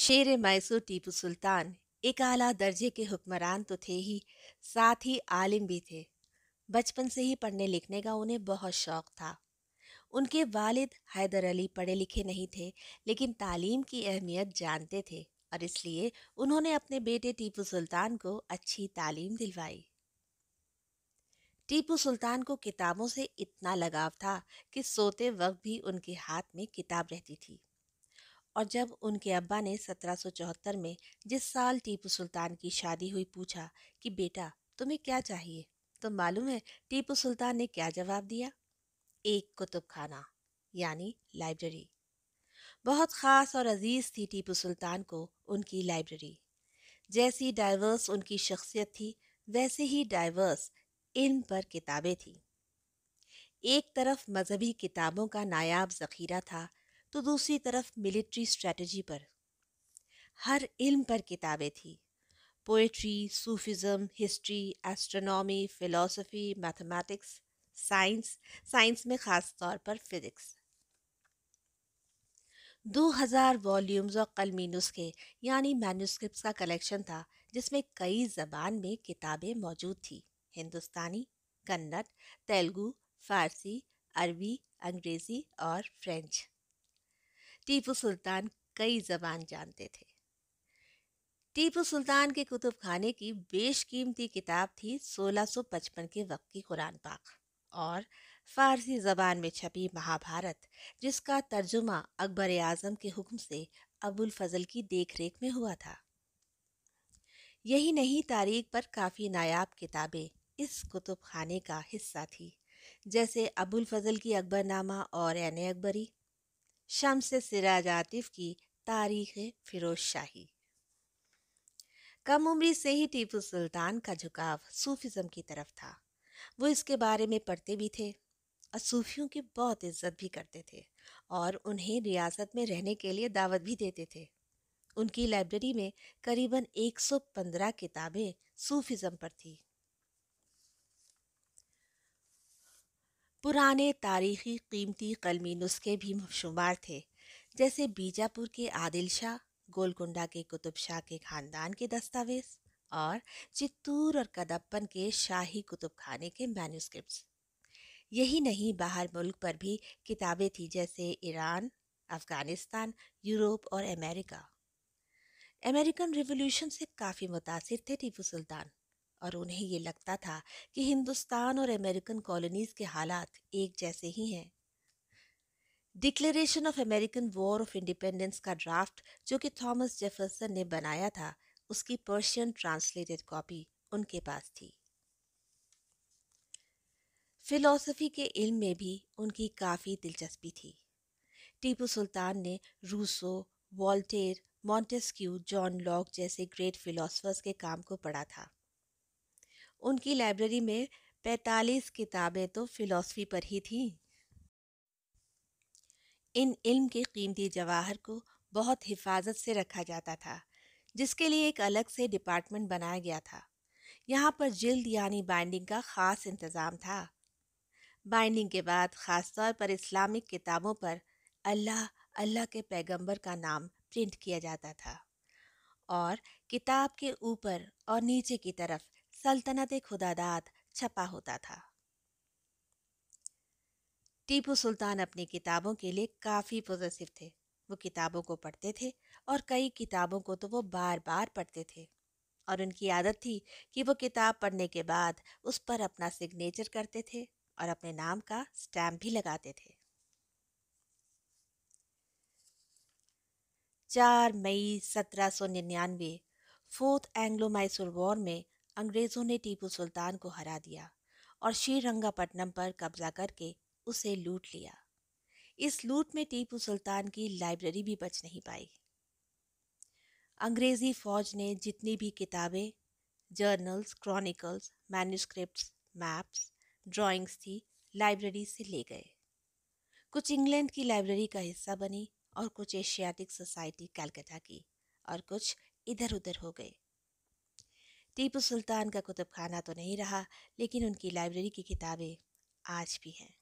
शेर मैसूर टीपू सुल्तान एक आला दर्जे के हुक्मरान तो थे ही साथ ही आलिम भी थे बचपन से ही पढ़ने लिखने का उन्हें बहुत शौक था उनके वालिद हैदर अली पढ़े लिखे नहीं थे लेकिन तालीम की अहमियत जानते थे और इसलिए उन्होंने अपने बेटे टीपू सुल्तान को अच्छी तालीम दिलवाई टीपू सुल्तान को किताबों से इतना लगाव था कि सोते वक्त भी उनके हाथ में किताब रहती थी और जब उनके अब्बा ने सत्रह में जिस साल टीपू सुल्तान की शादी हुई पूछा कि बेटा तुम्हें क्या चाहिए तो मालूम है टीपू सुल्तान ने क्या जवाब दिया एक कुतुब खाना यानी लाइब्रेरी बहुत ख़ास और अजीज़ थी टीपू सुल्तान को उनकी लाइब्रेरी जैसी डाइवर्स उनकी शख्सियत थी वैसे ही डाइवर्स इन पर किताबें थीं एक तरफ मज़हबी किताबों का नायाब ज़ख़ीरा था तो दूसरी तरफ मिलिट्री स्ट्रेटजी पर हर इल्म पर किताबें थी poetry Sufism history astronomy philosophy mathematics science science में ख़ास तौर पर फिज़िक्स 2000 वॉल्यूम्स और कलमी नुस्खे यानी मैन्यूस्क्रिप्ट का कलेक्शन था जिसमें कई ज़बान में किताबें मौजूद थी हिंदुस्तानी कन्नड़ तेलुगू फारसी अरबी अंग्रेज़ी और फ्रेंच टीपू सुल्तान कई जबान जानते थे टीपू सुल्तान के कुतुब खाने की बेशकीमती किताब थी 1655 के वक्त की कुरान पाक और फारसी जबान में छपी महाभारत जिसका तर्जुमा अकबर आजम के हुक्म से अबुल फजल की देखरेख में हुआ था यही नहीं तारीख पर काफ़ी नायाब किताबें इस कुतुब खाने का हिस्सा थी जैसे अबुल फजल की अकबरनामा और एन अकबरी शम्स सिराज आतिफ की तारीख फिरोज शाही कम उम्री से ही टीपू सुल्तान का झुकाव सूफिज़म की तरफ था वो इसके बारे में पढ़ते भी थे और सूफियों की बहुत इज्जत भी करते थे और उन्हें रियासत में रहने के लिए दावत भी देते थे उनकी लाइब्रेरी में करीबन 115 किताबें सूफिज़म पर थी पुराने तारीखी कीमती कलमी नुस्खे भी शुमार थे जैसे बीजापुर के आदिल शाह गोलकुंडा के कुतुब शाह के खानदान के दस्तावेज और चित्तूर और कदप्पन के शाही कुतुब खाने के मैन्यूस्क्रिप्ट यही नहीं बाहर मुल्क पर भी किताबें थी जैसे ईरान अफ़गानिस्तान यूरोप और अमेरिका अमेरिकन रिवोल्यूशन से काफ़ी मुतासर थे टीपू सुल्तान और उन्हें ये लगता था कि हिंदुस्तान और अमेरिकन कॉलोनीज के हालात एक जैसे ही हैं declaration of American war of independence का ड्राफ्ट जो कि थॉमस जेफरसन ने बनाया था उसकी पर्शियन ट्रांसलेटेड कॉपी उनके पास थी फिलॉसफी के इल्म में भी उनकी काफ़ी दिलचस्पी थी टीपू सुल्तान ने Rousseau Voltaire Montesquieu John Locke जैसे ग्रेट फिलोसफर्स के काम को पढ़ा था उनकी लाइब्रेरी में पैंतालीस किताबें तो फ़िलासफ़ी पर ही थीं इन इल्म के कीमती जवाहर को बहुत हिफाजत से रखा जाता था जिसके लिए एक अलग से डिपार्टमेंट बनाया गया था यहाँ पर जिल्द यानी बाइंडिंग का ख़ास इंतज़ाम था बाइंडिंग के बाद ख़ास तौर पर इस्लामिक किताबों पर अल्लाह अल्लाह के पैगंबर का नाम प्रिंट किया जाता था और किताब के ऊपर और नीचे की तरफ सल्तनत खुदादात छपा होता था टीपू सुल्तान अपनी किताबों के लिए काफ़ी पॉजिटिव थे वो किताबों को पढ़ते थे और कई किताबों को तो वो बार बार पढ़ते थे और उनकी आदत थी कि वो किताब पढ़ने के बाद उस पर अपना सिग्नेचर करते थे और अपने नाम का स्टैम्प भी लगाते थे चार मई सत्रह सौ निन्यानवे फोर्थ एंग्लो मैसूर वॉर में अंग्रेज़ों ने टीपू सुल्तान को हरा दिया और श्रीरंगापट्टनम पर कब्जा करके उसे लूट लिया इस लूट में टीपू सुल्तान की लाइब्रेरी भी बच नहीं पाई अंग्रेज़ी फ़ौज ने जितनी भी किताबें journals chronicles manuscript maps drawings थी लाइब्रेरी से ले गए कुछ इंग्लैंड की लाइब्रेरी का हिस्सा बनी और कुछ एशियाटिक सोसाइटी कलकत्ता की और कुछ इधर उधर हो गए टीपू सुल्तान का कुतुब खाना तो नहीं रहा लेकिन उनकी लाइब्रेरी की किताबें आज भी हैं